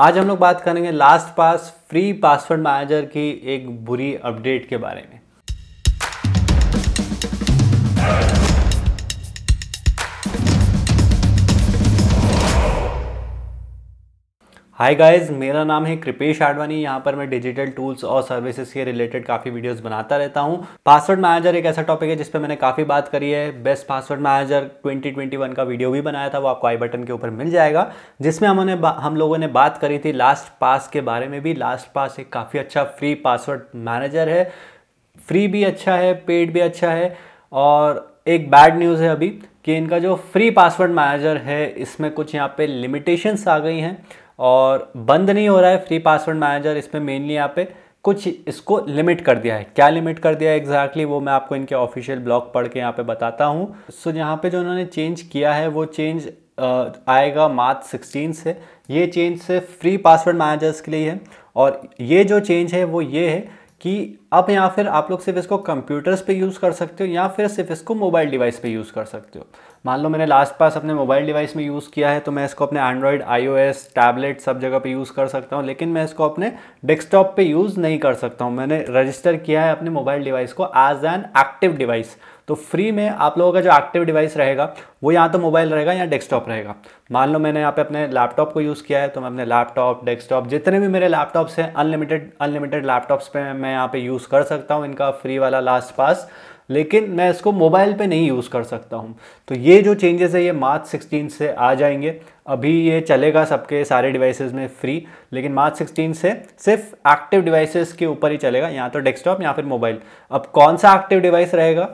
आज हम लोग बात करेंगे LastPass free password manager की एक बुरी अपडेट के बारे में हाय गाइस मेरा नाम है कृपेश आडवाणी यहाँ पर मैं डिजिटल टूल्स और सर्विसेज के रिलेटेड काफ़ी वीडियोस बनाता रहता हूँ पासवर्ड मैनेजर एक ऐसा टॉपिक है जिस पर मैंने काफ़ी बात करी है बेस्ट पासवर्ड मैनेजर 2021 का वीडियो भी बनाया था वो आपको आई बटन के ऊपर मिल जाएगा जिसमें हमने हम लोगों ने बात करी थी लास्ट पास के बारे में भी लास्ट पास एक काफ़ी अच्छा फ्री पासवर्ड मैनेजर है फ्री भी अच्छा है पेड भी अच्छा है और एक बैड न्यूज़ है अभी कि इनका जो फ्री पासवर्ड मैनेजर है इसमें कुछ यहाँ पे लिमिटेशंस आ गई हैं और बंद नहीं हो रहा है फ्री पासवर्ड मैनेजर इसमें मेनली यहाँ पे कुछ इसको लिमिट कर दिया है क्या लिमिट कर दिया है एग्जैक्टली exactly वो मैं आपको इनके ऑफिशियल ब्लॉग पढ़ के यहाँ पे बताता हूँ सो so, यहाँ पे जो उन्होंने चेंज किया है वो चेंज आएगा मार्च सिक्सटीन से ये चेंज सिर्फ फ्री पासवर्ड मैनेजर्स के लिए है और ये जो चेंज है वो ये है कि आप यहाँ फिर आप लोग सिर्फ इसको कंप्यूटर्स पे यूज़ कर सकते हो या फिर सिर्फ इसको मोबाइल डिवाइस पे यूज़ कर सकते हो मान लो मैंने लास्ट पास अपने मोबाइल डिवाइस में यूज़ किया है तो मैं इसको अपने एंड्रॉयड आईओएस टैबलेट सब जगह पे यूज़ कर सकता हूँ लेकिन मैं इसको अपने डेस्कटॉप पे यूज़ नहीं कर सकता हूँ मैंने रजिस्टर किया है अपने मोबाइल डिवाइस को एज एन एक्टिव डिवाइस तो फ्री में आप लोगों का जो एक्टिव डिवाइस रहेगा वो या तो मोबाइल रहेगा या डेस्कटॉप रहेगा मान लो मैंने यहाँ पे अपने लैपटॉप को यूज़ किया है तो मैं अपने लैपटॉप डेस्कटॉप जितने भी मेरे लैपटॉप्स हैं अनलिमिटेड अनलिमिटेड लैपटॉप्स पे मैं यहाँ पे यूज़ यूज़ कर सकता हूँ इनका फ्री वाला लास्ट पास लेकिन मैं इसको मोबाइल पे नहीं यूज़ कर सकता हूँ तो ये जो चेंजेस है ये मार्च 16 से आ जाएंगे अभी ये चलेगा सबके सारे डिवाइसेस में फ्री लेकिन मार्च 16 से सिर्फ एक्टिव डिवाइसेस के ऊपर ही चलेगा या तो डेस्कटॉप या फिर मोबाइल अब कौन सा एक्टिव डिवाइस रहेगा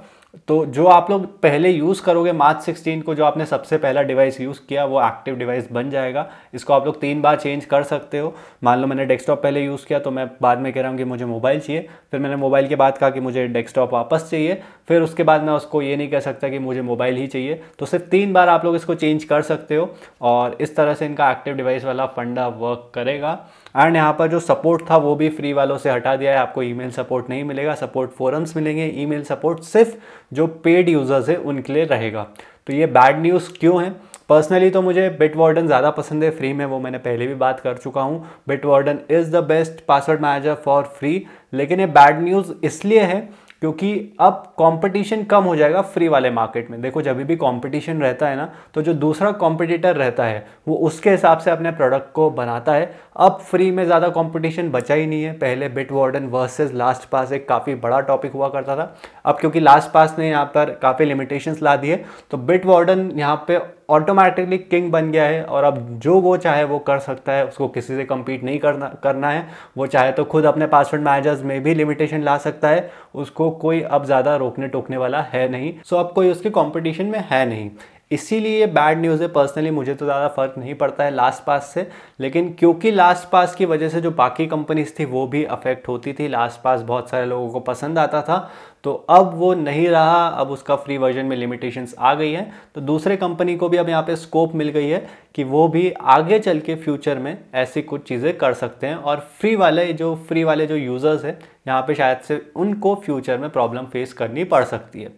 तो जो आप लोग पहले यूज़ करोगे मार्च 16 को जो आपने सबसे पहला डिवाइस यूज़ किया वो एक्टिव डिवाइस बन जाएगा इसको आप लोग तीन बार चेंज कर सकते हो मान लो मैंने डेस्कटॉप पहले यूज़ किया तो मैं बाद में कह रहा हूँ कि मुझे मोबाइल चाहिए फिर मैंने मोबाइल के बाद कहा कि मुझे डेस्कटॉप वापस चाहिए फिर उसके बाद मैं उसको ये नहीं कह सकता कि मुझे मोबाइल ही चाहिए तो सिर्फ तीन बार आप लोग इसको चेंज कर सकते हो और इस तरह से इनका एक्टिव डिवाइस वाला फंडा वर्क करेगा एंड यहाँ पर जो सपोर्ट था वो भी फ्री वालों से हटा दिया है आपको ईमेल सपोर्ट नहीं मिलेगा सपोर्ट फोरम्स मिलेंगे ईमेल सपोर्ट सिर्फ जो पेड यूज़र्स है उनके लिए रहेगा तो ये बैड न्यूज़ क्यों है पर्सनली तो मुझे बिट वार्डन ज़्यादा पसंद है फ्री में वो मैंने पहले भी बात कर चुका हूँ Bitwarden is the best password manager for free लेकिन ये बैड न्यूज़ इसलिए है क्योंकि अब कंपटीशन कम हो जाएगा फ्री वाले मार्केट में देखो जब भी कंपटीशन रहता है ना तो जो दूसरा कॉम्पिटिटर रहता है वो उसके हिसाब से अपने प्रोडक्ट को बनाता है अब फ्री में ज़्यादा कॉम्पिटिशन बचा ही नहीं है पहले Bitwarden versus LastPass एक काफ़ी बड़ा टॉपिक हुआ करता था अब क्योंकि लास्ट पास ने यहाँ पर काफ़ी लिमिटेशंस ला दिए तो बिट वार्डन यहाँ पर ऑटोमेटिकली किंग बन गया है और अब जो वो चाहे वो कर सकता है उसको किसी से कम्पीट नहीं करना करना है वो चाहे तो खुद अपने पासवर्ड मैनेजर्स में भी लिमिटेशन ला सकता है उसको कोई अब ज़्यादा रोकने टोकने वाला है नहीं सो अब कोई उसके कॉम्पिटिशन में है नहीं इसीलिए ये बैड न्यूज़ है पर्सनली मुझे तो ज़्यादा फ़र्क नहीं पड़ता है लास्ट पास से लेकिन क्योंकि लास्ट पास की वजह से जो बाकी कंपनीज थी वो भी अफेक्ट होती थी लास्ट पास बहुत सारे लोगों को पसंद आता था तो अब वो नहीं रहा अब उसका फ्री वर्जन में लिमिटेशंस आ गई है तो दूसरे कंपनी को भी अब यहाँ पे स्कोप मिल गई है कि वो भी आगे चल के फ्यूचर में ऐसी कुछ चीज़ें कर सकते हैं और फ्री वाले जो फ्री वाले जो यूज़र्स हैं यहाँ पे शायद से उनको फ्यूचर में प्रॉब्लम फेस करनी पड़ सकती है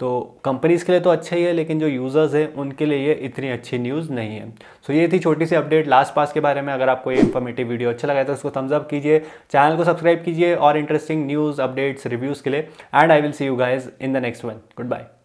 तो कंपनीज़ के लिए तो अच्छा ही है लेकिन जो यूज़र्स हैं उनके लिए ये इतनी अच्छी न्यूज़ नहीं है सो so, ये थी छोटी सी अपडेट लास्ट पास के बारे में अगर आपको ये इन्फॉर्मेटिव वीडियो अच्छा लगा तो उसको थम्स अप कीजिए चैनल को सब्सक्राइब कीजिए और इंटरेस्टिंग न्यूज़ अपडेट्स रिव्यूज़ के लिए and I will see you guys in the next one good bye